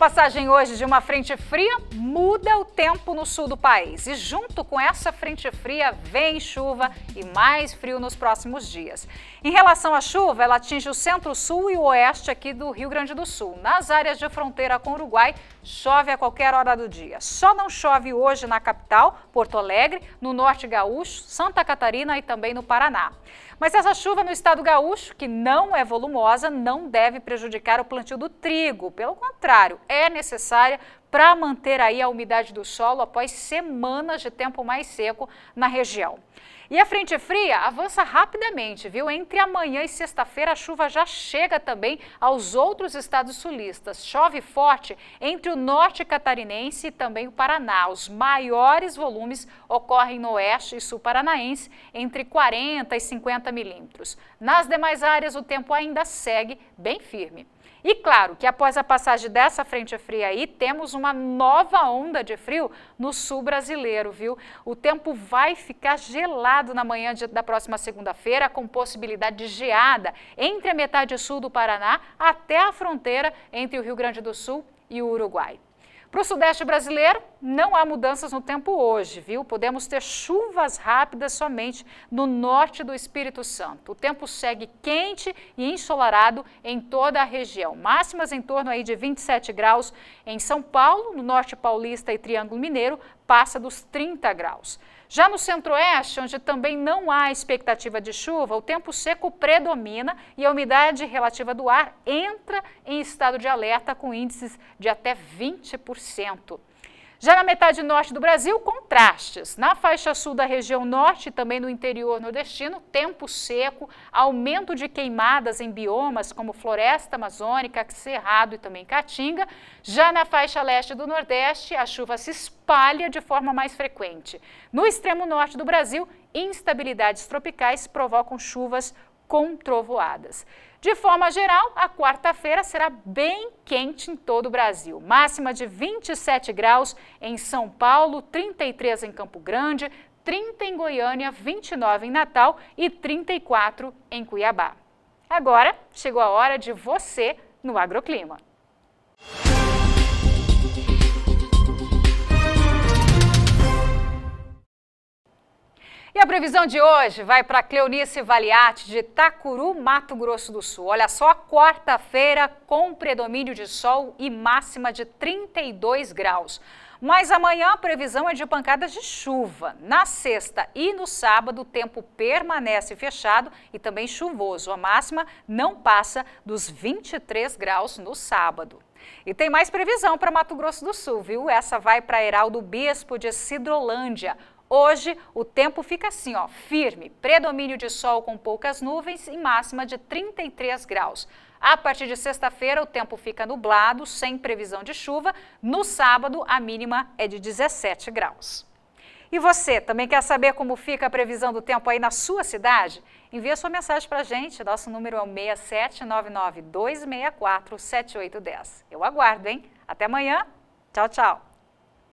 passagem hoje de uma frente fria muda o tempo no sul do país. E junto com essa frente fria vem chuva e mais frio nos próximos dias. Em relação à chuva, ela atinge o centro-sul e o oeste aqui do Rio Grande do Sul. Nas áreas de fronteira com o Uruguai, chove a qualquer hora do dia. Só não chove hoje na capital, Porto Alegre, no norte gaúcho, Santa Catarina e também no Paraná. Mas essa chuva no estado gaúcho, que não é volumosa, não deve prejudicar o plantio do trigo. Pelo contrário, é necessária para manter aí a umidade do solo após semanas de tempo mais seco na região. E a frente fria avança rapidamente, viu? Entre amanhã e sexta-feira, a chuva já chega também aos outros estados sulistas. Chove forte entre o norte catarinense e também o Paraná. Os maiores volumes ocorrem no oeste e sul paranaense, entre 40 e 50 milímetros. Nas demais áreas, o tempo ainda segue bem firme. E claro que após a passagem dessa frente fria aí, temos uma nova onda de frio no sul brasileiro, viu? O tempo vai ficar gelado na manhã de, da próxima segunda-feira, com possibilidade de geada entre a metade sul do Paraná até a fronteira entre o Rio Grande do Sul e o Uruguai. Para o sudeste brasileiro, não há mudanças no tempo hoje, viu? Podemos ter chuvas rápidas somente no norte do Espírito Santo. O tempo segue quente e ensolarado em toda a região. Máximas em torno aí de 27 graus em São Paulo, no norte paulista e Triângulo Mineiro, passa dos 30 graus. Já no centro-oeste, onde também não há expectativa de chuva, o tempo seco predomina e a umidade relativa do ar entra em estado de alerta com índices de até 20%. Já na metade norte do Brasil, contrastes. Na faixa sul da região norte e também no interior nordestino, tempo seco, aumento de queimadas em biomas como floresta amazônica, cerrado e também caatinga. Já na faixa leste do nordeste, a chuva se espalha de forma mais frequente. No extremo norte do Brasil, instabilidades tropicais provocam chuvas com trovoadas. De forma geral, a quarta-feira será bem quente em todo o Brasil. Máxima de 27 graus em São Paulo, 33 em Campo Grande, 30 em Goiânia, 29 em Natal e 34 em Cuiabá. Agora chegou a hora de você no Agroclima. previsão de hoje vai para Cleonice Valiati, de Itacuru, Mato Grosso do Sul. Olha só, quarta-feira com predomínio de sol e máxima de 32 graus. Mas amanhã a previsão é de pancadas de chuva. Na sexta e no sábado, o tempo permanece fechado e também chuvoso. A máxima não passa dos 23 graus no sábado. E tem mais previsão para Mato Grosso do Sul, viu? Essa vai para Heraldo Bispo de Cidrolândia. Hoje, o tempo fica assim, ó, firme, predomínio de sol com poucas nuvens e máxima de 33 graus. A partir de sexta-feira, o tempo fica nublado, sem previsão de chuva. No sábado, a mínima é de 17 graus. E você também quer saber como fica a previsão do tempo aí na sua cidade? Envie sua mensagem para a gente. Nosso número é o 6799-264-7810. Eu aguardo, hein? Até amanhã. Tchau, tchau.